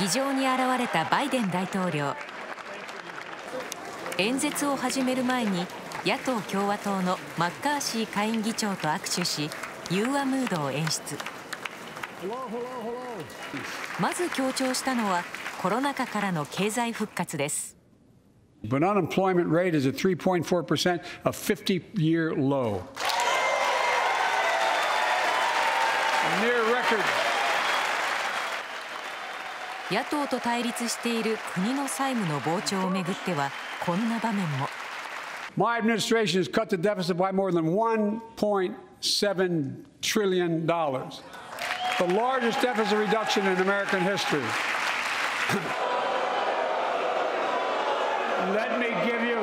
議場に現れたバイデン大統領演説を始める前に野党・共和党のマッカーシー下院議長と握手し融和ムードを演出まず強調したのはコロナ禍からの経済復活です near record. 野党と対立している国の債務の膨張をめぐってはこんな場面も My administration has cut the deficit by more than 1.7 trillion dollars the largest deficit reduction in American history Let me give you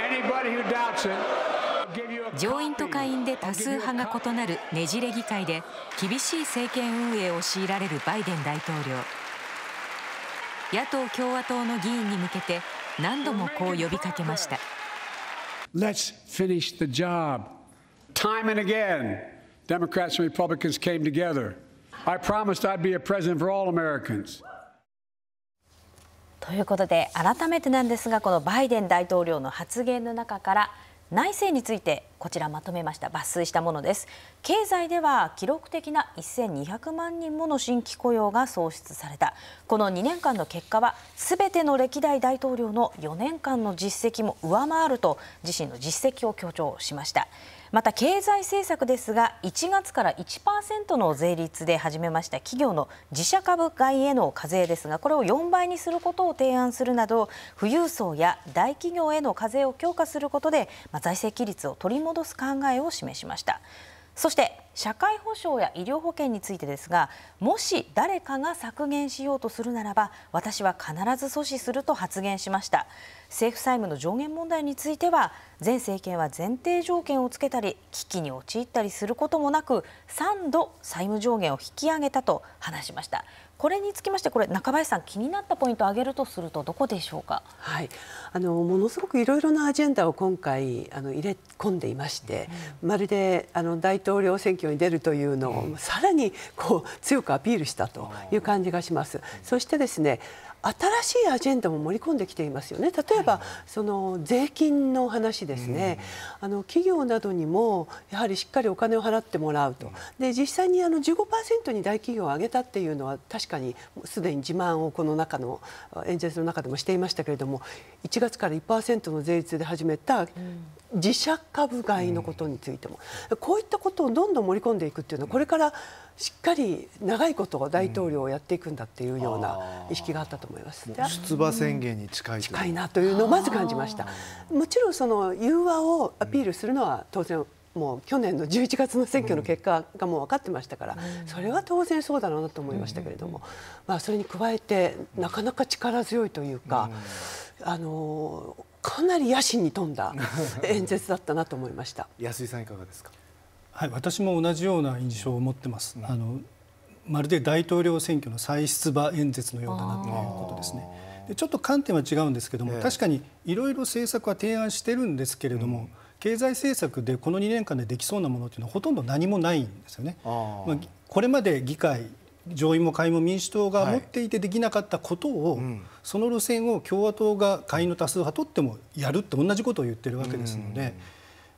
anybody who doubts it 上院と下院で多数派が異なるねじれ議会で厳しい政権運営を強いられるバイデン大統領。野党・共和党の議員に向けて何度もこう呼びかけました Let's finish the job Time and again Democrats and Republicans came together I promised I'd be a president for all Americans ということで改めてなんですがこのバイデン大統領の発言の中から内政についてこちらまとめました抜粋したものです経済では記録的な1200万人もの新規雇用が創出されたこの2年間の結果はすべての歴代大統領の4年間の実績も上回ると自身の実績を強調しましたまた経済政策ですが1月から1%の税率で始めました企業の自社株買いへの課税ですがこれを4倍にすることを提案するなど富裕層や大企業への課税を強化することで、まあ、財政規律を取り戻す考えを示しました。そして社会保障や医療保険についてですがもし誰かが削減しようとするならば私は必ず阻止すると発言しました政府債務の上限問題については前政権は前提条件をつけたり危機に陥ったりすることもなく3度債務上限を引き上げたと話しましたこれにつきましてこれ中林さん気になったポイントを挙げるとするとどこでしょうか、はい、あのものすごくいろいろなアジェンダを今回あの入れ込んでいまして、うん、まるであの大統領選挙挙に出るというのをさらにこう強くアピールしたという感じがします。そしてですね新しいアジェンダも盛り込んできていますよね。例えば、はい、その税金の話ですね、うん、あの企業などにもやはりしっかりお金を払ってもらうと、うん、で実際にあの15%に大企業を上げたっていうのは確かにすでに自慢をこの中の演説の中でもしていましたけれども1月から1%の税率で始めた、うん自社株買いのことについても、こういったことをどんどん盛り込んでいくっていうのはこれからしっかり長いこと大統領をやっていくんだっていうような意識があったと思います。出馬宣言に近い近いなというのをまず感じました。もちろんその融和をアピールするのは当然もう去年の11月の選挙の結果がもう分かってましたから、うん、それは当然そうだろうなと思いましたけれども、うん、まあ、それに加えてなかなか力強いというか、うん、あのかなり野心に富んだ演説だったなと思いました。安井さんいかがですかはい、私も同じような印象を持ってます。あのまるで大統領選挙の再出馬演説のようだなということですね。でちょっと観点は違うんですけども、え確かにいろいろ政策は提案してるんですけれども、うん、経済政策でこの2年間でできそうなものっていうのはほとんど何もないんですよね。あまあ、これまで議会上院も下院も民主党が持っていてできなかったことを、はいうん、その路線を共和党が下院の多数派取ってもやるって同じことを言ってるわけですので。うん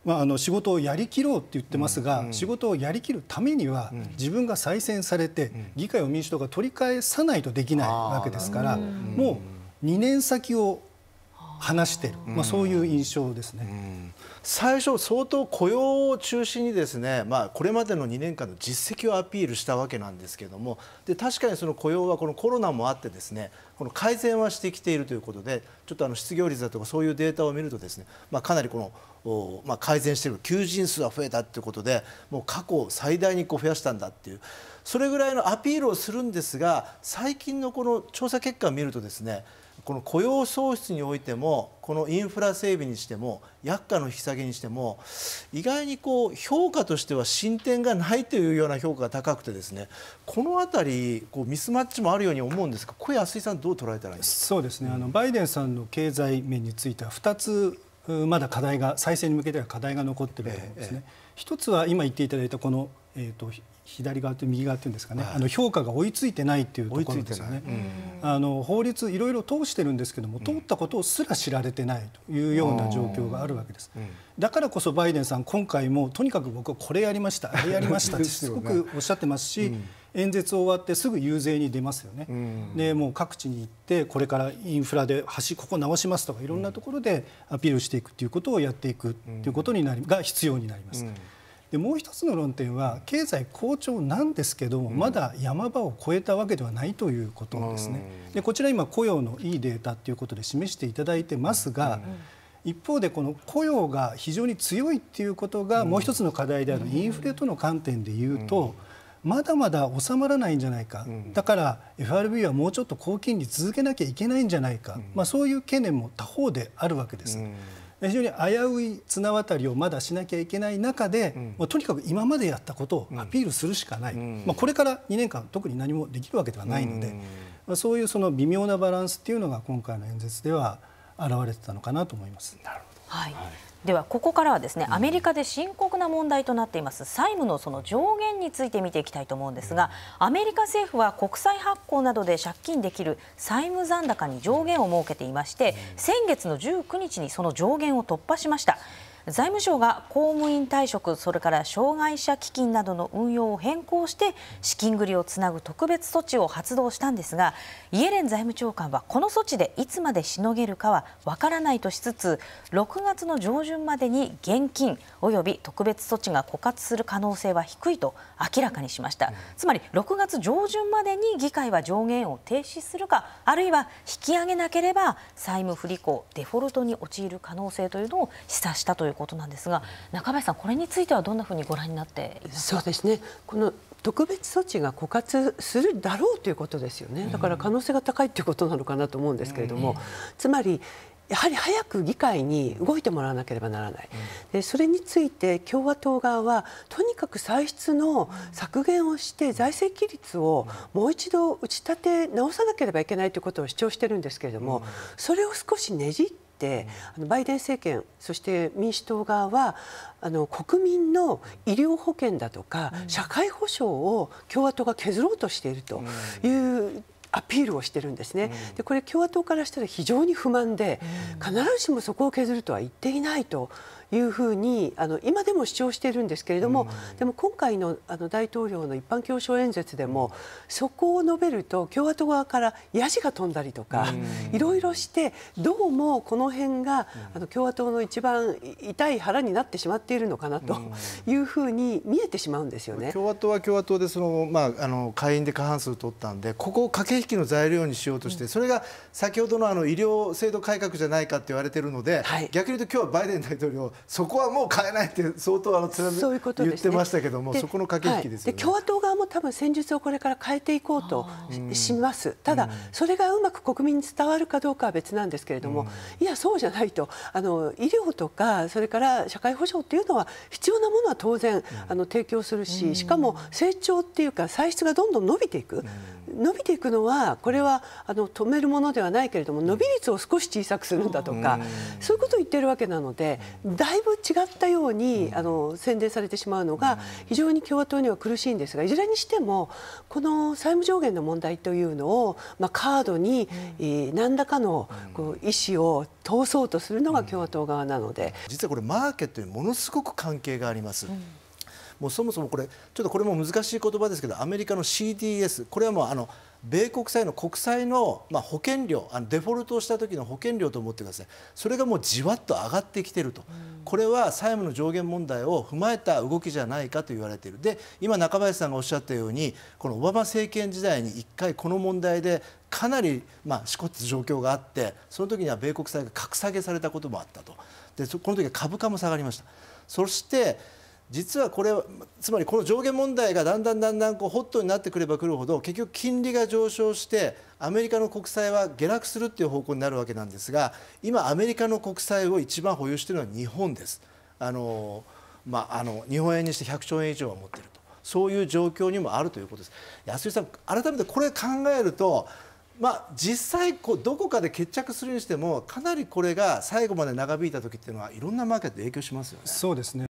まあ、あの仕事をやりきろうって言ってますが、仕事をやりきるためには、自分が再選されて、議会を民主党が取り返さないとできないわけですから、もう2年先を話してる、まあ、そういう印象ですね、最初相当雇用を中心にですね、まあ、これまでの2年間の実績をアピールしたわけなんですけどもで確かにその雇用はこのコロナもあってですねこの改善はしてきているということでちょっとあの失業率だとかそういうデータを見るとですね、まあ、かなりこのまあ、改善している求人数は増えたということでもう過去最大にこう増やしたんだっていうそれぐらいのアピールをするんですが最近のこの調査結果を見るとですねこの雇用創出においてもこのインフラ整備にしても薬価の引き下げにしても意外にこう評価としては進展がないというような評価が高くてですねこの辺りこうミスマッチもあるように思うんですがこれ安井さんどう捉えたらいいですかそうですねあのバイデンさんの経済面については2つまだ課題が再生に向けては課題が残ってると思うんですね。ええ、一つは今言っていただいたこの、えーと、左側と右側っていうんですかね、はい、あの評価が追いついてないっていうところですよね。あの法律いろいろ通してるんですけども通ったことをすら知られてないというような状況があるわけです。うんうん、だからこそバイデンさん今回もとにかく僕はこれやりましたあれやりましたって すごくおっしゃってますし。うん演説終わってすぐ遊説に出ますよね、うん、でもう各地に行ってこれからインフラで橋ここ直しますとかいろんなところでアピールしていくということをやっていくということになり、が必要になります。でもう一つの論点は経済好調なんですけども、まだ山場を越えたわけではないということですね。でこちら今雇用のいいデータということで示していただいてますが、一方でこの雇用が非常に強いっていうことがもう一つの課題であるインフレとの観点でいうと。まだまだ収まらないんじゃないか、うん、だから FRB はもうちょっと高金利続けなきゃいけないんじゃないか、うん、まあ、そういう懸念も他方であるわけです。うん非常に危うい綱渡りをまだしなきゃいけない中で、うん、まあ、とにかく今までやったことをアピールするしかない、うん、まあ、これから2年間特に何もできるわけではないので、うん、まあ、そういうその微妙なバランスっていうのが今回の演説では現れてたのかなと思います。なるほど、はい、はいではここからはですねアメリカで深刻な問題となっています債務のその上限について見ていきたいと思うんですがアメリカ政府は国債発行などで借金できる債務残高に上限を設けていまして先月の19日にその上限を突破しました。財務省が公務員退職それから障害者基金などの運用を変更して資金繰りをつなぐ特別措置を発動したんですがイエレン財務長官はこの措置でいつまでしのげるかはわからないとしつつ6月の上旬までに現金および特別措置が枯渇する可能性は低いと明らかにしました、つまり6月上旬までに議会は上限を停止するかあるいは引き上げなければ債務不履行デフォルトに陥る可能性というのを示唆したということなんですが中林さん、これについてはどんなふうにご覧になっていますかそうですねこの特別措置が枯渇するだろうということですよねだから可能性が高いということなのかなと思うんですけれども、うん、つまりやはり早く議会に動いてもらわなければならない、でそれについて共和党側はとにかく歳出の削減をして財政規律をもう一度打ち立て直さなければいけないということを主張してるんですけれどもそれを少しねじって、うん、バイデン政権そして民主党側はあの国民の医療保険だとか、うん、社会保障を共和党が削ろうとしているという、うんアピールをしてるんですね、でこれ共和党からしたら非常に不満で、必ずしもそこを削るとは言っていないというふうにあの今でも主張しているんですけれども、うん、でも今回のあの大統領の一般教書演説でもそこを述べると共和党側からヤジが飛んだりとか、いろいろしてどうもこの辺が、あの共和党の一番痛い腹になってしまっているのかなというふうに見えてしまうんですよね。共和党は共和党でその、まあ、あの下院で過半数取ったんでここを駆け引きの材料にしようとして、それが先ほどのあの医療制度改革じゃないかって言われてるので、はい、逆に言うと今日はバイデン大統領そこはもう変えないって相当あの貫そういうこと言ってましたけどもそこの駆け引きですよね、はい、共和党側も多分戦術をこれから変えていこうとしますただ、それがうまく国民に伝わるかどうかは別なんですけれども、いやそうじゃないとあの医療とかそれから社会保障っていうのは必要なものは当然、あの提供するし、しかも成長っていうか歳出がどんどん伸びていく、伸びていくのはこれはあの止めるものではないけれども伸び率を少し小さくするんだとか、そういうことを言ってるわけなので大だいぶ違ったようにあの宣伝されてしまうのが非常に共和党には苦しいんですがいずれにしてもこの債務上限の問題というのを、まあ、カードに、えー、何らかのこう意思を通そうとするのが共和党側なので実はこれマーケットにものすごく関係があります。もうそもそもこれちょっとこれも難しい言葉ですけどアメリカの CDS これはもうあの米国債の国債の、まあ、保険料あのデフォルトをした時の保険料と思ってくださいそれがもうじわっと上がってきてると、これは債務の上限問題を踏まえた動きじゃないかと言われているで今中林さんがおっしゃったようにこのオバマ政権時代に1回この問題でかなり、まあ、しこった状況があってその時には米国債が格下げされたこともあったとでこの時は株価も下がりました。そして実はこれつまりこの上限問題がだんだんだんだんこうホットになってくればくるほど結局金利が上昇してアメリカの国債は下落するっていう方向になるわけなんですが今アメリカの国債を一番保有しているのは日本です。あのまあ、あの日本円にして100兆円以上は持っているとそういう状況にもあるということです。安井さん改めてこれ考えるとまあ、実際こうどこかで決着するにしてもかなりこれが最後まで長引いた時っていうのはいろんなマーケットで影響しますよね。そうですね